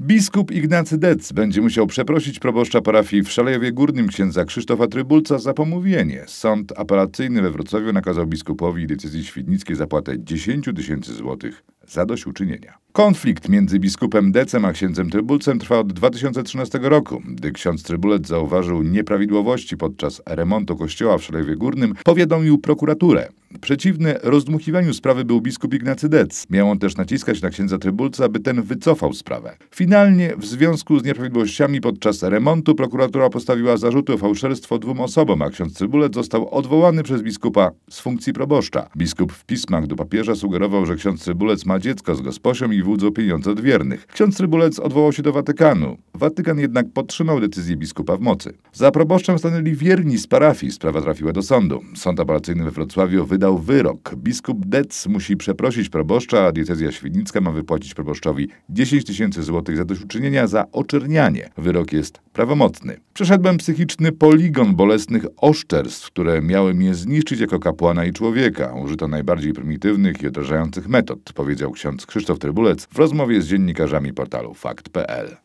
Biskup Ignacy Dec będzie musiał przeprosić proboszcza parafii w Szalejowie Górnym księdza Krzysztofa Trybulca za pomówienie. Sąd apelacyjny we Wrocławiu nakazał biskupowi decyzji świdnickiej zapłatę 10 tysięcy złotych za dość uczynienia. Konflikt między biskupem Decem a księdzem Trybulcem trwa od 2013 roku. Gdy ksiądz Trybulec zauważył nieprawidłowości podczas remontu kościoła w Szelewie Górnym, powiadomił prokuraturę. Przeciwny rozdmuchiwaniu sprawy był biskup Ignacy Dec. Miał on też naciskać na księdza Trybulca, by ten wycofał sprawę. Finalnie, w związku z nieprawidłowościami podczas remontu, prokuratura postawiła zarzuty o fałszerstwo dwóm osobom, a ksiądz Trybulec został odwołany przez biskupa z funkcji proboszcza. Biskup w pismach do papieża sugerował, że ksiądz Trybulec ma dziecko z gosposią i wyłudzą pieniądze od wiernych. Ksiądz Trybulec odwołał się do Watykanu. Watykan jednak podtrzymał decyzję biskupa w mocy. Za proboszczem stanęli wierni z parafii. Sprawa trafiła do sądu. Sąd apelacyjny we Wrocławiu wydał wyrok. Biskup Dec musi przeprosić proboszcza, a diecezja świdnicka ma wypłacić proboszczowi 10 tysięcy złotych za dośćuczynienia za oczernianie. Wyrok jest prawomocny. Przeszedłem psychiczny poligon bolesnych oszczerstw, które miały mnie zniszczyć jako kapłana i człowieka. Użyto najbardziej prymitywnych i odrażających metod, powiedział ksiądz Krzysztof Trybulec w rozmowie z dziennikarzami portalu fakt.pl.